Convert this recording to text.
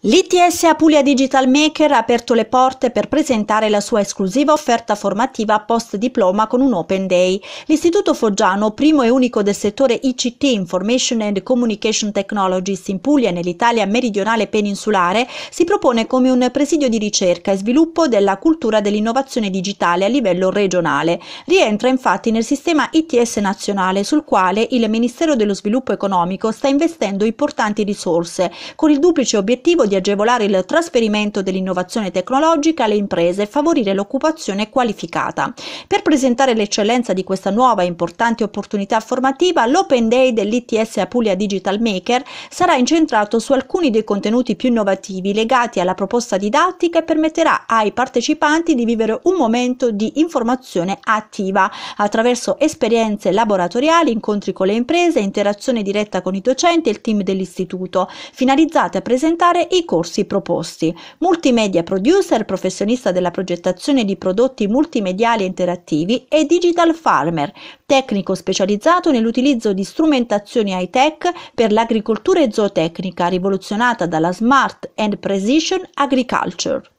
L'ITS Apulia Digital Maker ha aperto le porte per presentare la sua esclusiva offerta formativa post diploma con un Open Day. L'Istituto Foggiano, primo e unico del settore ICT Information and Communication Technologies in Puglia nell'Italia meridionale peninsulare, si propone come un presidio di ricerca e sviluppo della cultura dell'innovazione digitale a livello regionale. Rientra infatti nel sistema ITS nazionale sul quale il Ministero dello Sviluppo Economico sta investendo importanti risorse, con il duplice obiettivo di agevolare il trasferimento dell'innovazione tecnologica alle imprese e favorire l'occupazione qualificata. Per presentare l'eccellenza di questa nuova e importante opportunità formativa, l'Open Day dell'ITS Apulia Digital Maker sarà incentrato su alcuni dei contenuti più innovativi legati alla proposta didattica e permetterà ai partecipanti di vivere un momento di informazione attiva attraverso esperienze laboratoriali, incontri con le imprese, interazione diretta con i docenti e il team dell'istituto, finalizzate a presentare i i corsi proposti. Multimedia producer, professionista della progettazione di prodotti multimediali e interattivi e digital farmer, tecnico specializzato nell'utilizzo di strumentazioni high-tech per l'agricoltura e zootecnica rivoluzionata dalla Smart and Precision Agriculture.